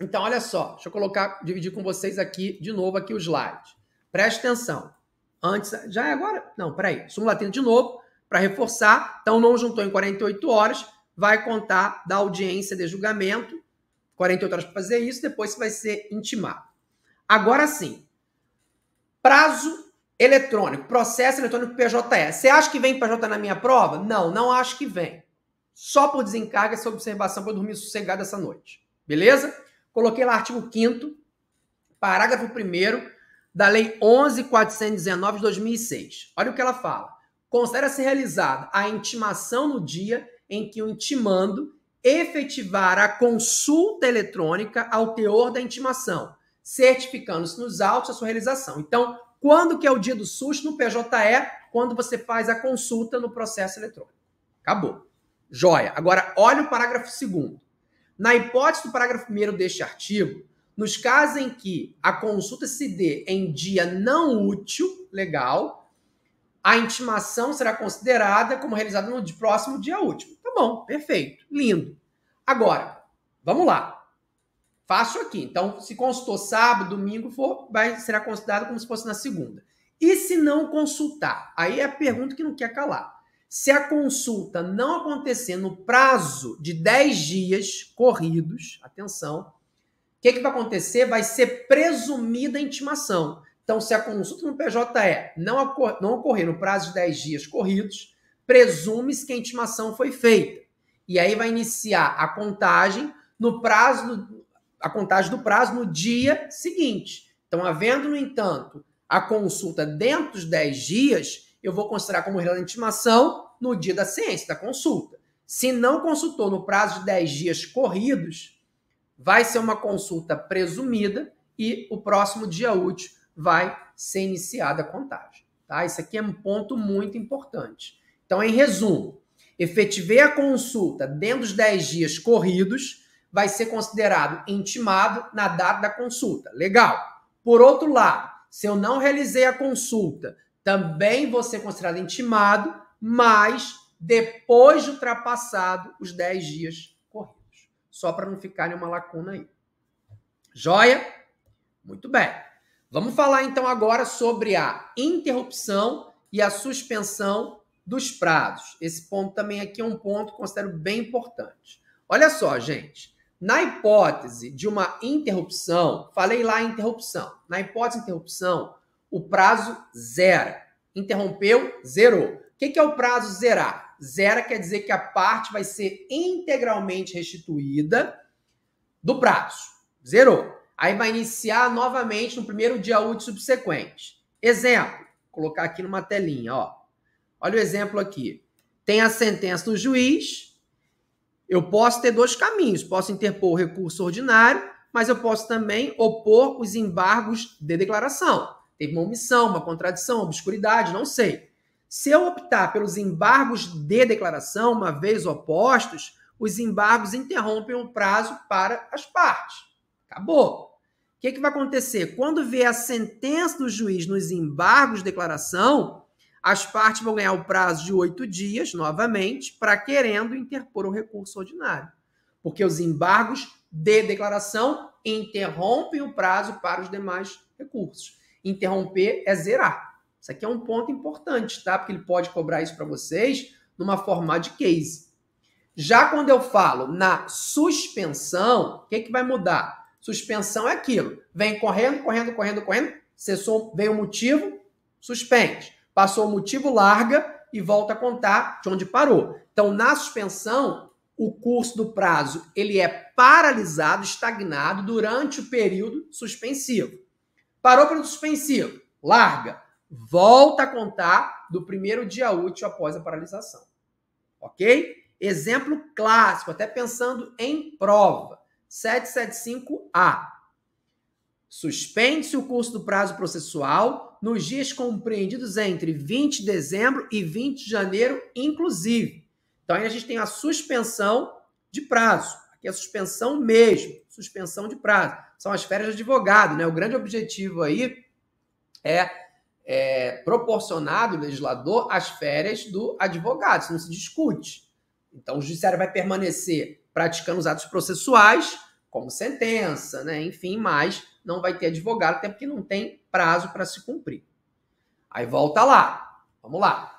Speaker 1: Então olha só, deixa eu colocar, dividir com vocês aqui de novo aqui o slide. Preste atenção. Antes, já é agora? Não, peraí. Sumo latino de novo para reforçar. Então não juntou em 48 horas, vai contar da audiência de julgamento. 48 horas para fazer isso, depois você vai ser intimado. Agora sim, prazo Eletrônico, processo eletrônico PJE. Você acha que vem PJ na minha prova? Não, não acho que vem. Só por desencarga essa observação para dormir sossegado essa noite. Beleza? Coloquei lá artigo 5 parágrafo 1 da Lei 11.419 de 2006. Olha o que ela fala. Considera-se realizada a intimação no dia em que o intimando efetivar a consulta eletrônica ao teor da intimação, certificando-se nos autos a sua realização. Então, quando que é o dia do SUS? No PJE, quando você faz a consulta no processo eletrônico. Acabou. Joia. Agora, olha o parágrafo segundo. Na hipótese do parágrafo primeiro deste artigo, nos casos em que a consulta se dê em dia não útil, legal, a intimação será considerada como realizada no próximo dia útil. Tá bom, perfeito, lindo. Agora, vamos lá. Faço aqui. Então, se consultou sábado, domingo, for, vai, será considerado como se fosse na segunda. E se não consultar? Aí é a pergunta que não quer calar. Se a consulta não acontecer no prazo de 10 dias corridos, atenção, o que, que vai acontecer? Vai ser presumida a intimação. Então, se a consulta no PJE não, ocor não ocorrer no prazo de 10 dias corridos, presume-se que a intimação foi feita. E aí vai iniciar a contagem no prazo do, a contagem do prazo no dia seguinte. Então, havendo, no entanto, a consulta dentro dos 10 dias, eu vou considerar como intimação no dia da ciência, da consulta. Se não consultou no prazo de 10 dias corridos, vai ser uma consulta presumida e o próximo dia útil vai ser iniciada a contagem. Tá? Isso aqui é um ponto muito importante. Então, em resumo, efetivei a consulta dentro dos 10 dias corridos vai ser considerado intimado na data da consulta. Legal. Por outro lado, se eu não realizei a consulta, também vou ser considerado intimado, mas depois de ultrapassado os 10 dias corridos. Só para não ficar nenhuma lacuna aí. Joia? Muito bem. Vamos falar então agora sobre a interrupção e a suspensão dos prazos. Esse ponto também aqui é um ponto que considero bem importante. Olha só, gente. Na hipótese de uma interrupção, falei lá interrupção. Na hipótese de interrupção, o prazo zera. Interrompeu, zerou. O que é o prazo zerar? Zera quer dizer que a parte vai ser integralmente restituída do prazo. Zerou. Aí vai iniciar novamente no primeiro dia útil subsequente. Exemplo, vou colocar aqui numa telinha, ó. Olha o exemplo aqui. Tem a sentença do juiz, eu posso ter dois caminhos: posso interpor o recurso ordinário, mas eu posso também opor os embargos de declaração. Teve uma omissão, uma contradição, obscuridade, não sei. Se eu optar pelos embargos de declaração, uma vez opostos, os embargos interrompem o prazo para as partes. Acabou. O que, é que vai acontecer? Quando vier a sentença do juiz nos embargos de declaração, as partes vão ganhar o prazo de oito dias, novamente, para querendo interpor o recurso ordinário. Porque os embargos de declaração interrompem o prazo para os demais recursos. Interromper é zerar. Isso aqui é um ponto importante, tá? Porque ele pode cobrar isso para vocês numa forma de case. Já quando eu falo na suspensão, o que, é que vai mudar? Suspensão é aquilo. Vem correndo, correndo, correndo, correndo. Cessou, vem o motivo, suspende. Passou o motivo, larga e volta a contar de onde parou. Então, na suspensão, o curso do prazo ele é paralisado, estagnado durante o período suspensivo. Parou pelo suspensivo, larga, volta a contar do primeiro dia útil após a paralisação. Ok? Exemplo clássico, até pensando em prova. 775A. Suspende-se o curso do prazo processual nos dias compreendidos entre 20 de dezembro e 20 de janeiro, inclusive. Então, aí a gente tem a suspensão de prazo. Aqui é suspensão mesmo, suspensão de prazo. São as férias de advogado, né? O grande objetivo aí é, é proporcionado legislador as férias do advogado, isso não se discute. Então, o judiciário vai permanecer praticando os atos processuais, como sentença, né? enfim, mas não vai ter advogado, até porque não tem prazo para se cumprir. Aí volta lá. Vamos lá.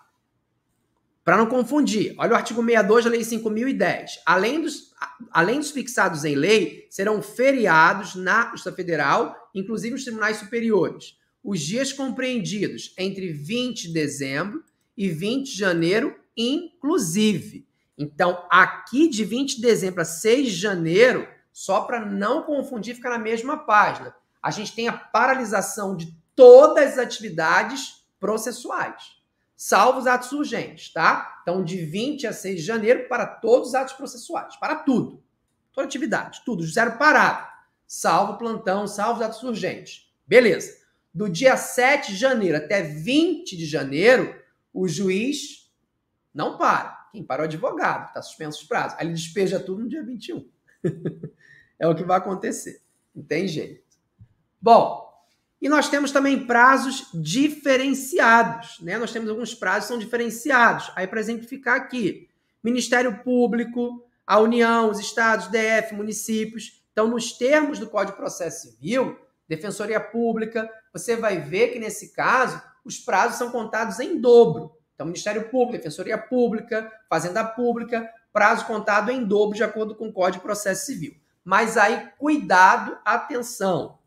Speaker 1: Para não confundir, olha o artigo 62 da Lei 5.010. Além dos, além dos fixados em lei, serão feriados na Justiça Federal, inclusive nos tribunais superiores, os dias compreendidos entre 20 de dezembro e 20 de janeiro, inclusive. Então, aqui de 20 de dezembro a 6 de janeiro, só para não confundir ficar na mesma página. A gente tem a paralisação de todas as atividades processuais, salvo os atos urgentes, tá? Então, de 20 a 6 de janeiro, para todos os atos processuais, para tudo. Toda atividade, tudo, zero parado, salvo plantão, salvo os atos urgentes. Beleza. Do dia 7 de janeiro até 20 de janeiro, o juiz não para. Quem para é o advogado, está suspenso os prazos. Aí ele despeja tudo no dia 21. é o que vai acontecer. Não tem jeito. Bom, e nós temos também prazos diferenciados, né? Nós temos alguns prazos que são diferenciados. Aí, para exemplificar aqui, Ministério Público, a União, os estados, DF, municípios. Então, nos termos do Código de Processo Civil, Defensoria Pública, você vai ver que, nesse caso, os prazos são contados em dobro. Então, Ministério Público, Defensoria Pública, Fazenda Pública, prazo contado em dobro de acordo com o Código de Processo Civil. Mas aí, cuidado, atenção,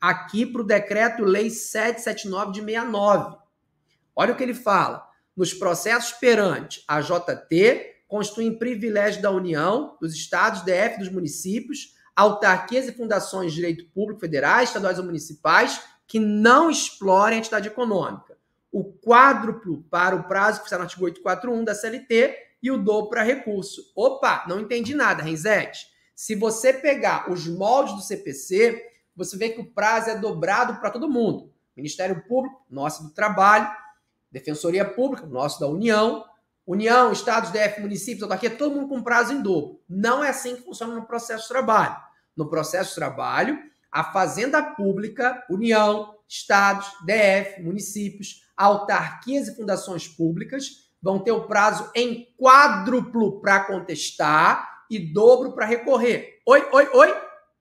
Speaker 1: aqui para o Decreto-Lei 779 de 69. Olha o que ele fala. Nos processos perante a JT, constituem privilégio da União, dos Estados, DF, dos municípios, autarquias e fundações de direito público federais, estaduais ou municipais que não explorem a entidade econômica. O quádruplo para o prazo que está no artigo 841 da CLT e o dobro para recurso. Opa, não entendi nada, Renzete. Se você pegar os moldes do CPC, você vê que o prazo é dobrado para todo mundo. Ministério Público, nosso do Trabalho, Defensoria Pública, nosso da União, União, Estados, DF, municípios, autarquia, todo mundo com prazo em dobro. Não é assim que funciona no processo de trabalho. No processo de trabalho, a Fazenda Pública, União, Estados, DF, municípios, autarquias e fundações públicas vão ter o prazo em quádruplo para contestar e dobro para recorrer. Oi, oi, oi?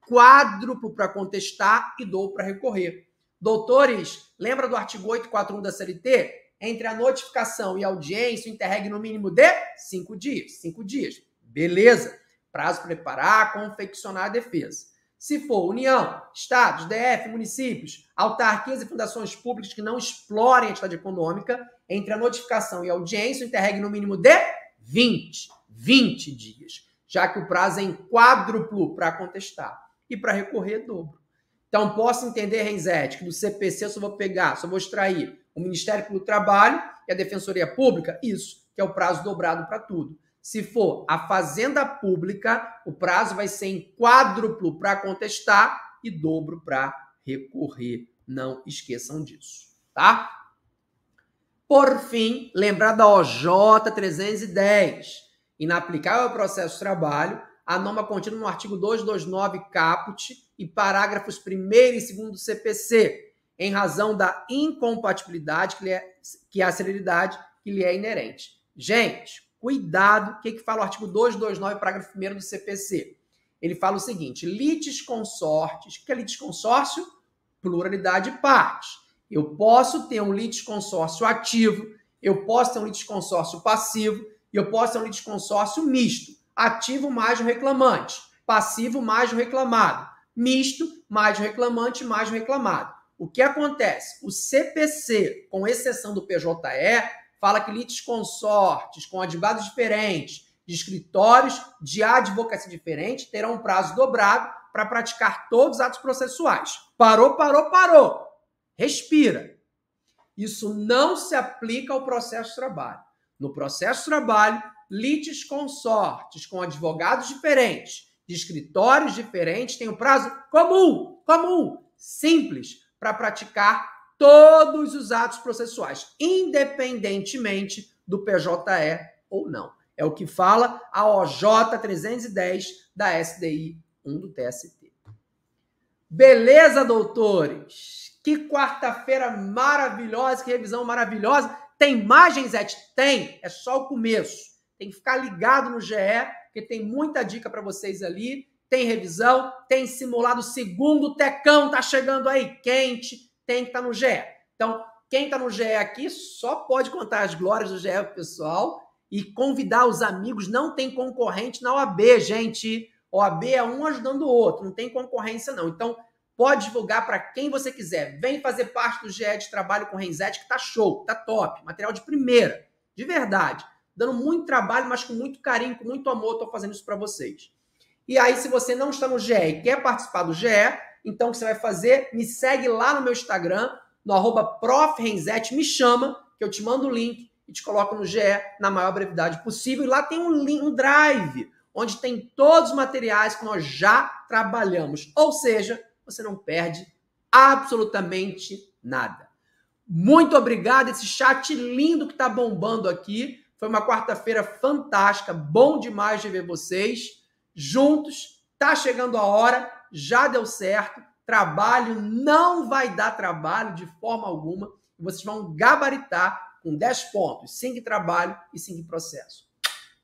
Speaker 1: Quádruplo para contestar e dobro para recorrer. Doutores, lembra do artigo 841 da CLT? Entre a notificação e a audiência, o interreg no mínimo de cinco dias. Cinco dias. Beleza. Prazo para preparar, confeccionar a defesa. Se for União, Estados, DF, municípios, autarquias e fundações públicas que não explorem a atividade econômica, entre a notificação e a audiência, o interregue no mínimo de 20, 20 dias, já que o prazo é em quádruplo para contestar e para recorrer é dobro. Então, posso entender, Renzetti, que do CPC eu só vou pegar, só vou extrair o Ministério do Trabalho e a Defensoria Pública? Isso, que é o prazo dobrado para tudo. Se for a fazenda pública, o prazo vai ser em quádruplo para contestar e dobro para recorrer. Não esqueçam disso, tá? Por fim, lembrar da OJ 310. Inaplicável ao processo de trabalho, a norma contida no artigo 229 caput e parágrafos 1 e 2 do CPC, em razão da incompatibilidade que, é, que é a celeridade que lhe é inerente. Gente, Cuidado, o que, é que fala o artigo 229, parágrafo 1 do CPC? Ele fala o seguinte: litis consortes, o que é litis consórcio? Pluralidade de partes. Eu posso ter um litis consórcio ativo, eu posso ter um litis consórcio passivo e eu posso ter um litis consórcio misto. Ativo mais o reclamante, passivo mais o reclamado, misto mais o reclamante mais o reclamado. O que acontece? O CPC, com exceção do PJE, fala que litisconsortes com advogados diferentes, de escritórios de advocacia diferente, terão um prazo dobrado para praticar todos os atos processuais. Parou, parou, parou. Respira. Isso não se aplica ao processo de trabalho. No processo de trabalho, litisconsortes com advogados diferentes, de escritórios diferentes, têm um prazo comum, comum, simples, para praticar todos os atos processuais, independentemente do PJE ou não. É o que fala a OJ 310 da SDI 1 do TST. Beleza, doutores? Que quarta-feira maravilhosa, que revisão maravilhosa. Tem imagens, Zé? Tem, é só o começo. Tem que ficar ligado no GE, porque tem muita dica para vocês ali. Tem revisão, tem simulado segundo tecão, tá chegando aí quente tem que estar tá no GE. Então, quem está no GE aqui só pode contar as glórias do GE pessoal e convidar os amigos. Não tem concorrente na OAB, gente. OAB é um ajudando o outro, não tem concorrência, não. Então, pode divulgar para quem você quiser. Vem fazer parte do GE de trabalho com o Renzetti, que tá show, tá top. Material de primeira, de verdade. Dando muito trabalho, mas com muito carinho, com muito amor, estou fazendo isso para vocês. E aí, se você não está no GE e quer participar do GE, então, o que você vai fazer? Me segue lá no meu Instagram, no arroba me chama, que eu te mando o link e te coloco no GE na maior brevidade possível. E lá tem um, link, um drive, onde tem todos os materiais que nós já trabalhamos. Ou seja, você não perde absolutamente nada. Muito obrigado, esse chat lindo que está bombando aqui. Foi uma quarta-feira fantástica, bom demais de ver vocês juntos. Tá chegando a hora já deu certo, trabalho não vai dar trabalho de forma alguma, vocês vão gabaritar com 10 pontos, 5 trabalho e 5 processo.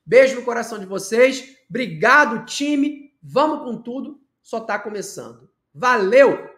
Speaker 1: Beijo no coração de vocês, obrigado time, vamos com tudo, só está começando. Valeu!